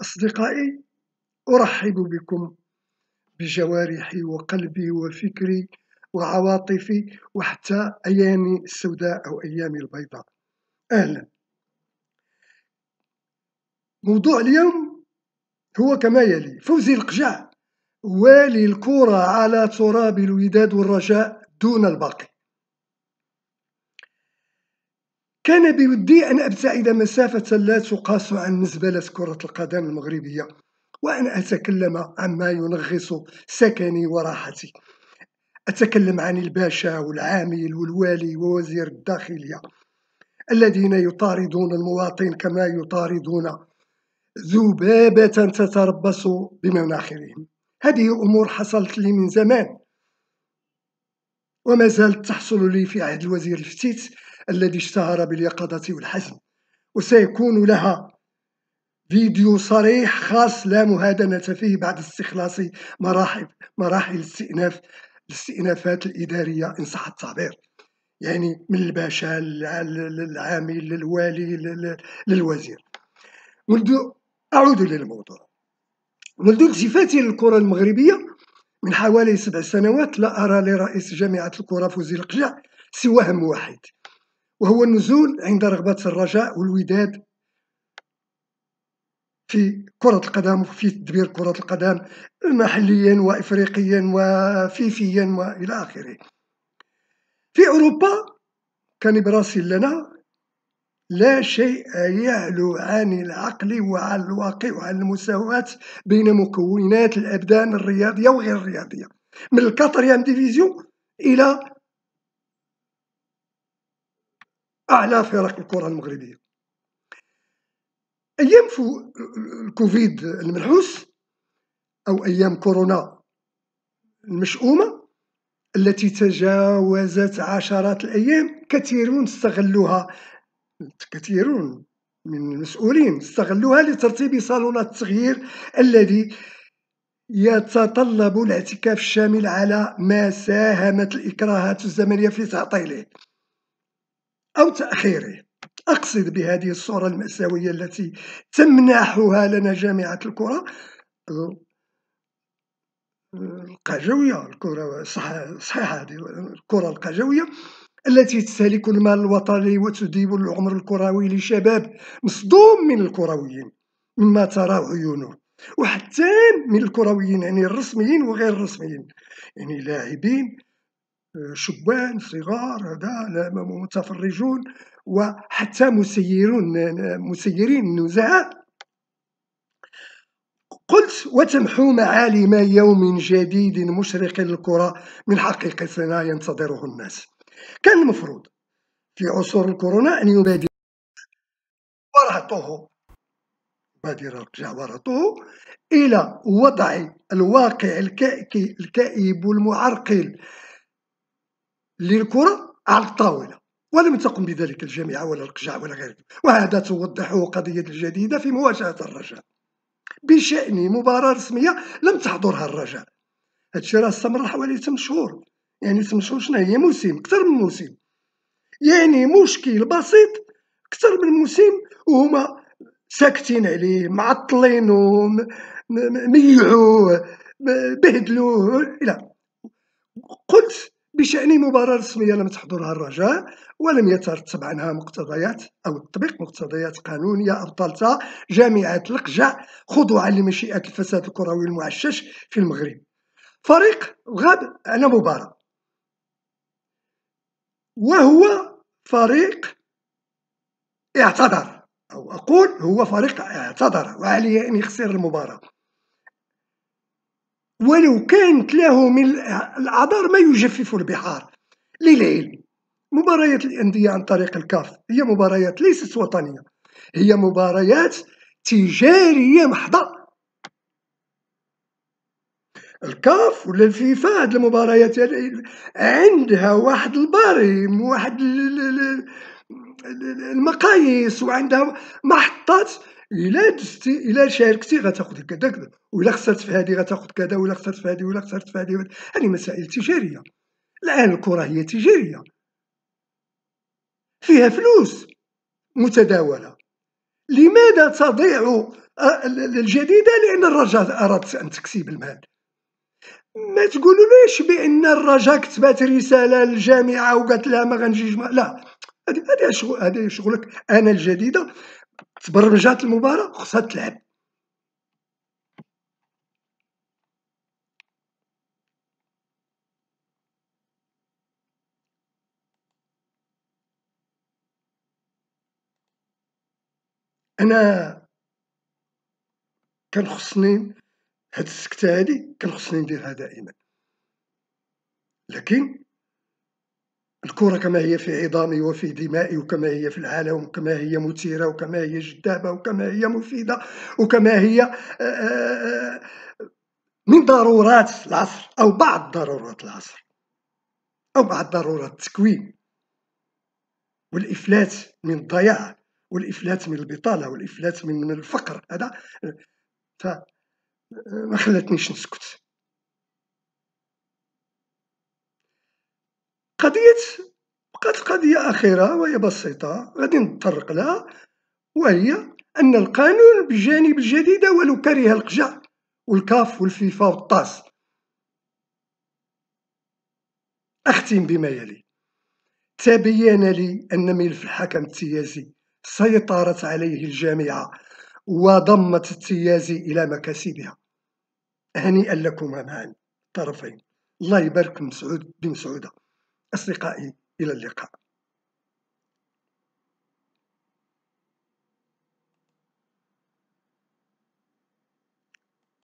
أصدقائي أرحب بكم بجوارحي وقلبي وفكري وعواطفي وحتى أيامي السوداء أو أيامي البيضاء أهلا موضوع اليوم هو كما يلي فوزي القجع والي الكرة على تراب الوداد والرجاء دون الباقي كان بودي أن أبتعد مسافة لا تقاس عن مزبلة كرة القدم المغربية وأن أتكلم عما ينغص سكني وراحتي أتكلم عن الباشا والعامل والوالي ووزير الداخلية الذين يطاردون المواطن كما يطاردون ذبابة تتربص بمناخرهم هذه أمور حصلت لي من زمان وما زالت تحصل لي في عهد الوزير الفتيت الذي اشتهر باليقظة والحزم وسيكون لها فيديو صريح خاص لا مهادنة فيه بعد استخلاص مراحل مراحل الاستئناف الاستئنافات الإدارية إن صح التعبير يعني من الباشا للعامل للوالي للوزير منذ أعود للموضوع منذ التفاتي للكرة المغربية من حوالي سبع سنوات لا أرى لرئيس جامعة الكرة فوزي القجع سوى هم واحد وهو النزول عند رغبة الرجاء والوداد في كرة القدم وفي تدبير كرة القدم محليا وإفريقيا وفيفيا وإلى آخره في أوروبا كان براسي لنا لا شيء يعلو عن العقل وعن الواقع وعن المساواة بين مكونات الأبدان الرياضية وغير الرياضية من الكاتريان ديفيزيون إلى أعلى فرق الكرة المغربية أيام الكوفيد المنحوس أو أيام كورونا المشؤومة التي تجاوزت عشرات الأيام كثيرون استغلوها كثيرون من المسؤولين استغلوها لترتيب صالونات التغيير الذي يتطلب الاعتكاف الشامل على ما ساهمت الإكراهات الزمنية في تعطيله أو تأخيره أقصد بهذه الصورة المأساوية التي تمنحها لنا جامعة الكرة القجوية الكرة صحيحة هذه الكرة القجوية التي تستهلك المال الوطني وتذيب العمر الكروي لشباب مصدوم من الكرويين مما تراه عيونه وحتى من الكرويين يعني الرسميين وغير الرسميين يعني لاعبين شبان صغار هذا متفرجون وحتى مسيرون مسيرين النزهه قلت وتمحو معالم يوم جديد مشرق للكرة من حقيقة حقيقتنا ينتظره الناس كان المفروض في عصور الكورونا أن يبادر ورطه بادر جبروته إلى وضع الواقع الكائب المعرقل للكرة على الطاولة ولم تقم بذلك الجامعة ولا القجع ولا غيره وهذا توضحه قضية الجديدة في مواجهة الرجاء بشأن مباراة رسمية لم تحضرها الرجاء هادشي راه استمر حوالي 8 شهور يعني 8 شهور شنو هي موسم أكثر من موسم يعني مشكل بسيط أكثر من موسم وهما ساكتين عليه معطلينه ميعوه بهدلوه الى قلت بشأن مباراة رسمية لم تحضرها الرجاء ولم يترتب عنها مقتضيات أو تطبيق مقتضيات قانونية أبطلتها جامعة القجع خضوعا لمشيئة الفساد الكروي المعشش في المغرب فريق غاب على مباراة وهو فريق اعتذر أو أقول هو فريق اعتذر وعليه أن يخسر المباراة ولو كانت له من الأعذار ما يجفف البحار للعلم مباريات الأندية عن طريق الكاف هي مباريات ليست وطنية هي مباريات تجارية محضة الكاف ولا الفيفا هاد المباريات يعني عندها واحد البريم واحد المقاييس وعندها محطات الا دزتي الا شاركتي غتاخذ كذا كذا والا خسرت في هذه غتاخذ كذا والا خسرت في هذه والا خسرت في هذه هذه مسائل تجاريه الان الكره هي تجاريه فيها فلوس متداوله لماذا تضيع آه، الجديده لان الرجاء ارادت ان تكسب المال ما تقولوا ليش بان الرجاء كتبات رساله للجامعه وقالت لها ما غنجيش لا هذه شغل هذا شغلك انا الجديده تبرمجات المباراة خصها تلعب انا كان خصني هاد السكتة هادي كان خصني نديرها دائما لكن الكرة كما هي في عظامي وفي دمائي وكما هي في العالم وكما هي مثيرة وكما هي جذابة وكما هي مفيدة وكما هي آه، آه، آه، من ضرورات العصر أو بعض ضرورات العصر أو بعض ضرورات التكوين والإفلات من الضياع والإفلات من البطالة والإفلات من الفقر هذا ما خلاتنيش نسكت قضية بقات قضية أخيرة وهي بسيطة غادي نتطرق لها وهي أن القانون بجانب الجديدة ولو كره القجع والكاف والفيفا والطاس أختم بما يلي تبين لي أن ملف الحكم التيازي سيطرت عليه الجامعة وضمت التيازي إلى مكاسبها هنيئا لكما معا الطرفين الله يبارك مسعود بن مسعوده أصدقائي إلى اللقاء